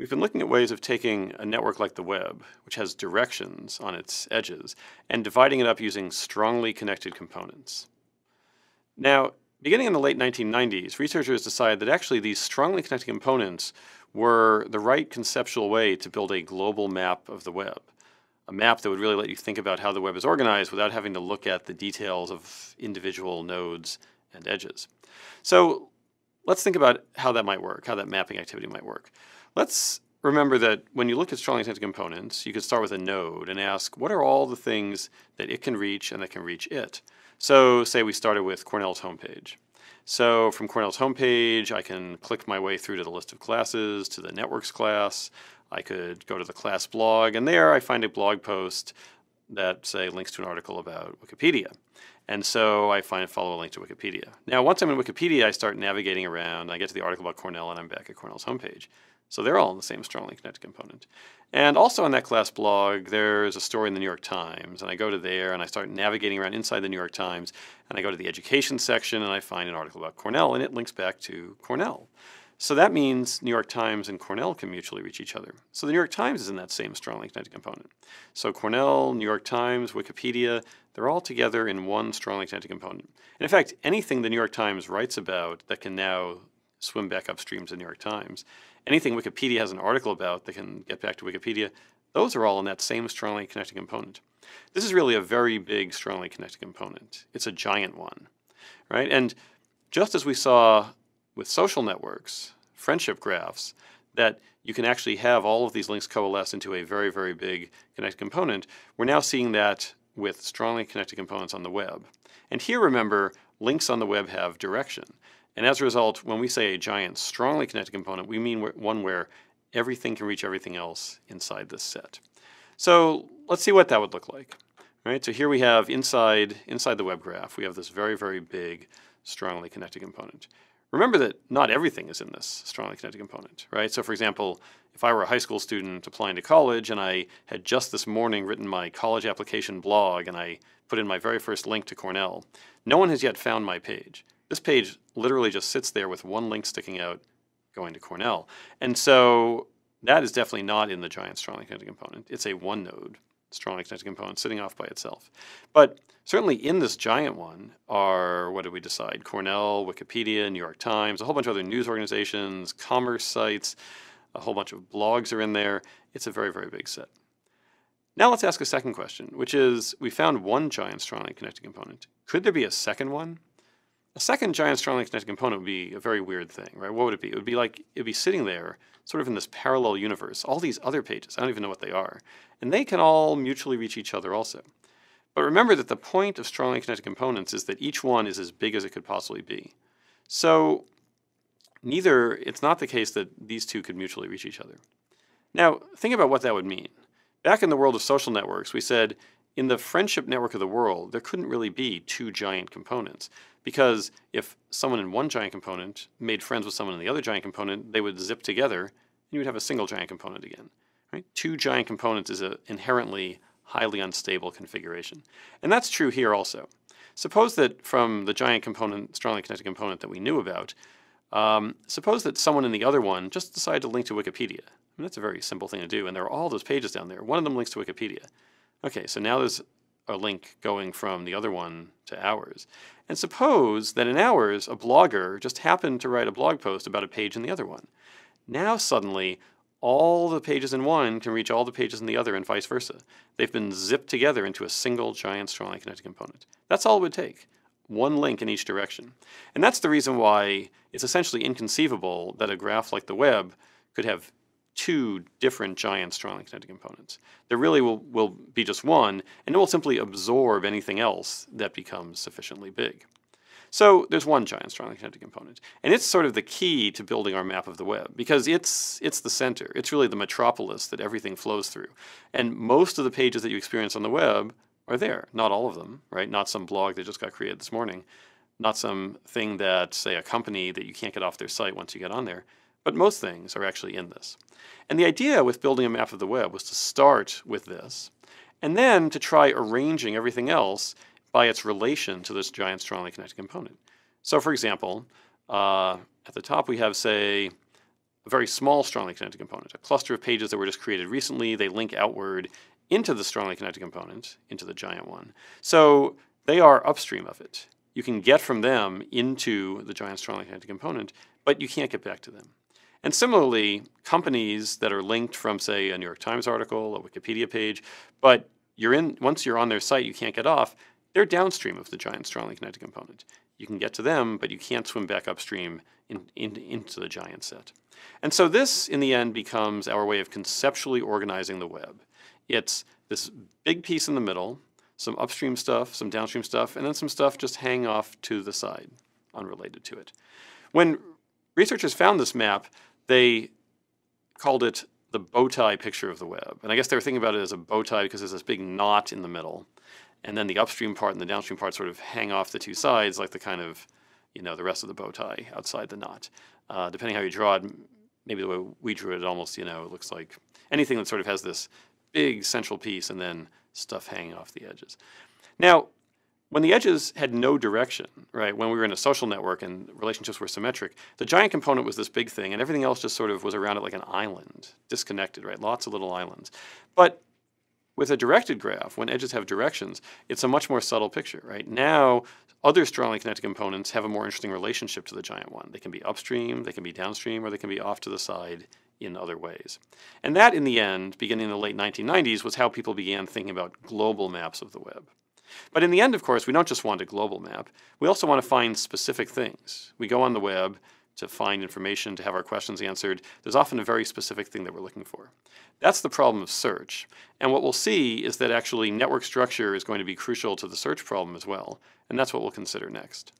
We've been looking at ways of taking a network like the web, which has directions on its edges, and dividing it up using strongly connected components. Now, beginning in the late 1990s, researchers decided that actually these strongly connected components were the right conceptual way to build a global map of the web, a map that would really let you think about how the web is organized without having to look at the details of individual nodes and edges. So Let's think about how that might work, how that mapping activity might work. Let's remember that when you look at strongly connected components, you could start with a node and ask, what are all the things that it can reach and that can reach it? So say we started with Cornell's homepage. So from Cornell's homepage, I can click my way through to the list of classes, to the networks class. I could go to the class blog, and there I find a blog post that say links to an article about Wikipedia. And so I find follow a link to Wikipedia. Now, once I'm in Wikipedia, I start navigating around. I get to the article about Cornell, and I'm back at Cornell's homepage. So they're all in the same strongly connected component. And also on that class blog, there's a story in the New York Times, and I go to there and I start navigating around inside the New York Times, and I go to the education section and I find an article about Cornell, and it links back to Cornell. So that means New York Times and Cornell can mutually reach each other. So the New York Times is in that same strongly connected component. So Cornell, New York Times, Wikipedia, they're all together in one strongly connected component. And in fact, anything the New York Times writes about that can now swim back upstream to the New York Times, anything Wikipedia has an article about that can get back to Wikipedia, those are all in that same strongly connected component. This is really a very big strongly connected component. It's a giant one, right? And just as we saw with social networks, friendship graphs, that you can actually have all of these links coalesce into a very, very big connected component. We're now seeing that with strongly connected components on the web. And here, remember, links on the web have direction. And as a result, when we say a giant strongly connected component, we mean one where everything can reach everything else inside this set. So let's see what that would look like. Right. so here we have inside, inside the web graph, we have this very, very big strongly connected component. Remember that not everything is in this strongly connected component, right? So for example, if I were a high school student applying to college and I had just this morning written my college application blog and I put in my very first link to Cornell, no one has yet found my page. This page literally just sits there with one link sticking out going to Cornell. And so that is definitely not in the giant strongly connected component. It's a one node strongly connected component sitting off by itself. But certainly in this giant one are, what did we decide? Cornell, Wikipedia, New York Times, a whole bunch of other news organizations, commerce sites, a whole bunch of blogs are in there. It's a very, very big set. Now let's ask a second question, which is we found one giant strongly connected component. Could there be a second one? A second giant strongly connected component would be a very weird thing, right? What would it be? It would be like, it'd be sitting there sort of in this parallel universe, all these other pages, I don't even know what they are, and they can all mutually reach each other also. But remember that the point of strongly connected components is that each one is as big as it could possibly be. So neither, it's not the case that these two could mutually reach each other. Now, think about what that would mean. Back in the world of social networks, we said in the friendship network of the world, there couldn't really be two giant components. Because if someone in one giant component made friends with someone in the other giant component, they would zip together and you would have a single giant component again. Right? Two giant components is an inherently highly unstable configuration. And that's true here also. Suppose that from the giant component, strongly connected component that we knew about, um, suppose that someone in the other one just decided to link to Wikipedia. I mean, that's a very simple thing to do, and there are all those pages down there. One of them links to Wikipedia. Okay, so now there's a link going from the other one to ours. And suppose that in ours, a blogger just happened to write a blog post about a page in the other one. Now suddenly, all the pages in one can reach all the pages in the other and vice versa. They've been zipped together into a single giant strongly connected component. That's all it would take. One link in each direction. And that's the reason why it's essentially inconceivable that a graph like the web could have two different giant strongly connected components. There really will, will be just one, and it will simply absorb anything else that becomes sufficiently big. So there's one giant strongly connected component. And it's sort of the key to building our map of the web because it's, it's the center. It's really the metropolis that everything flows through. And most of the pages that you experience on the web are there. Not all of them, right? Not some blog that just got created this morning. Not some thing that, say, a company that you can't get off their site once you get on there. But most things are actually in this. And the idea with building a map of the web was to start with this, and then to try arranging everything else by its relation to this giant strongly connected component. So for example, uh, at the top we have, say, a very small strongly connected component, a cluster of pages that were just created recently. They link outward into the strongly connected component, into the giant one. So they are upstream of it. You can get from them into the giant strongly connected component, but you can't get back to them. And similarly, companies that are linked from, say, a New York Times article, a Wikipedia page, but you're in once you're on their site, you can't get off. They're downstream of the giant strongly connected component. You can get to them, but you can't swim back upstream in, in, into the giant set. And so this, in the end, becomes our way of conceptually organizing the web. It's this big piece in the middle, some upstream stuff, some downstream stuff, and then some stuff just hang off to the side, unrelated to it. When researchers found this map, they called it the bow tie picture of the web. And I guess they were thinking about it as a bow tie because there's this big knot in the middle. And then the upstream part and the downstream part sort of hang off the two sides like the kind of, you know, the rest of the bow tie outside the knot. Uh, depending how you draw it, maybe the way we drew it, it almost, you know, it looks like anything that sort of has this big central piece and then stuff hanging off the edges. Now, when the edges had no direction, right, when we were in a social network and relationships were symmetric, the giant component was this big thing, and everything else just sort of was around it like an island, disconnected, right? Lots of little islands. But with a directed graph, when edges have directions, it's a much more subtle picture, right? Now, other strongly connected components have a more interesting relationship to the giant one. They can be upstream, they can be downstream, or they can be off to the side in other ways. And that, in the end, beginning in the late 1990s, was how people began thinking about global maps of the web. But in the end, of course, we don't just want a global map. We also want to find specific things. We go on the web to find information, to have our questions answered. There's often a very specific thing that we're looking for. That's the problem of search. And what we'll see is that actually network structure is going to be crucial to the search problem as well. And that's what we'll consider next.